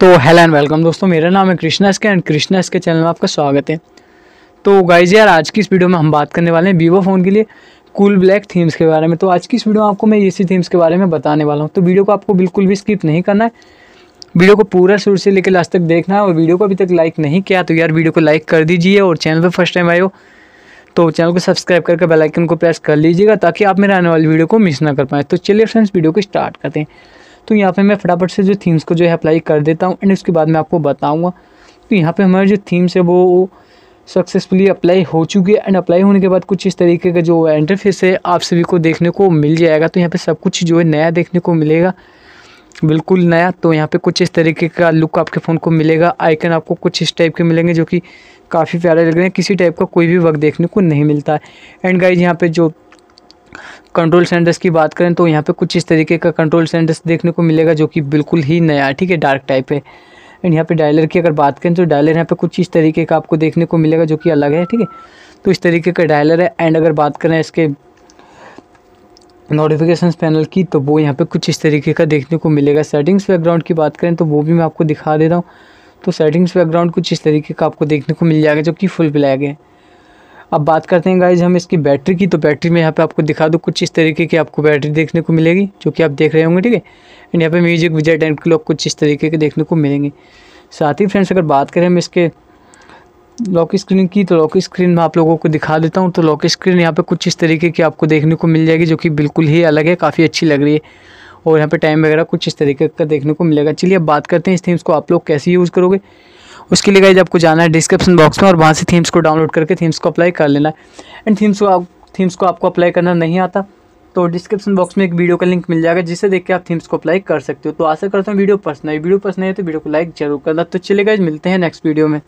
तो hello and welcome दोस्तों मेरा नाम है Krishna SK and Krishna SK channel में आपका स्वागत है तो गाइज यार आज की इस वीडियो में हम बात करने वाले हैं वीवो फ़ोन के लिए कूल ब्लैक थीम्स के बारे में तो आज की इस वीडियो में आपको मैं इसी थीम्स के बारे में बताने वाला हूँ तो वीडियो को आपको बिल्कुल भी स्किप नहीं करना है वीडियो को पूरा शुरू से लेकर लास्ट तक देखना है और वीडियो को अभी तक लाइक नहीं किया तो यार वीडियो को लाइक कर दीजिए और चैनल पर फर्स्ट टाइम आए हो तो चैनल को सब्सक्राइब करके बेल आइकन को प्रेस कर लीजिएगा ताकि आप मेरे आने वाली वीडियो को मिस ना कर पाएँ तो चलिए फ्रेंड्स वीडियो को स्टार्ट करते हैं तो यहाँ पे मैं फटाफट से जो थीम्स को जो है अप्लाई कर देता हूँ एंड उसके बाद मैं आपको बताऊँगा तो यहाँ पे हमारे जो थीम्स है वो सक्सेसफुली अप्लाई हो चुकी है एंड अप्लाई होने के बाद कुछ इस तरीके का जो इंटरफेस है आप सभी को देखने को मिल जाएगा तो यहाँ पर सब कुछ जो है नया देखने को मिलेगा बिल्कुल नया तो यहाँ पर कुछ इस तरीके का लुक आपके फ़ोन को मिलेगा आइकन आपको कुछ इस टाइप के मिलेंगे जो कि काफ़ी प्यारे लग रहे हैं किसी टाइप का कोई भी वक्त देखने को नहीं मिलता है एंड गाइज यहाँ पे जो कंट्रोल सेंटर्स की बात करें तो यहाँ पे कुछ इस तरीके का कंट्रोल सेंटर्स देखने को मिलेगा जो कि बिल्कुल ही नया ठीक है डार्क टाइप है एंड यहाँ पे डायलर की अगर बात करें तो डायलर यहाँ पे कुछ इस तरीके का आपको देखने को मिलेगा जो कि अलग है ठीक है तो इस तरीके का डायलर है एंड अगर बात करें इसके नोटिफिकेशन पैनल की तो वो यहाँ पर कुछ इस तरीके का देखने को मिलेगा सेटिंग्स बैकग्राउंड की बात करें तो वो भी मैं आपको दिखा दे रहा हूँ तो सेटिंग्स बैकग्राउंड कुछ इस तरीके का आपको देखने को मिल जाएगा जो कि फुल ब्लैक है अब बात करते हैं गाइज हम इसकी बैटरी की तो बैटरी में यहाँ पे आपको दिखा दूँ कुछ इस तरीके की आपको बैटरी देखने को मिलेगी जो कि आप देख रहे होंगे ठीक है एंड यहाँ पे म्यूजिक विजेट एंड क्लॉक कुछ इस तरीके के देखने को मिलेंगे साथ ही फ्रेंड्स अगर बात करें हम इसके लॉक स्क्रीन की तो लॉक स्क्रीन में आप लोगों को दिखा देता हूँ तो लॉक स्क्रीन यहाँ पर कुछ इस तरीके की आपको देखने को मिल जाएगी जो कि बिल्कुल ही अलग है काफ़ी अच्छी लग रही है और यहाँ पर टाइम वगैरह कुछ इस तरीके का देखने को मिलेगा चलिए अब बात करते हैं इस थीम्स को आप लोग कैसे यूज़ करोगे उसके लिए गाइज आपको जाना है डिस्क्रिप्शन बॉक्स में और वहाँ से थीम्स को डाउनलोड करके थीम्स को अप्लाई कर लेना है एंड थीम्स को आप थीम्स को आपको अप्लाई करना नहीं आता तो डिस्क्रिप्शन बॉक्स में एक वीडियो का लिंक मिल जाएगा जिसे देख के आप थीम्स को अप्लाई कर सकते हो तो आशा करता हूँ वीडियो पसंद आई वीडियो पसंद आई तो वीडियो को लाइक जरूर करना तो चले गए मिलते हैं नेक्स्ट वीडियो में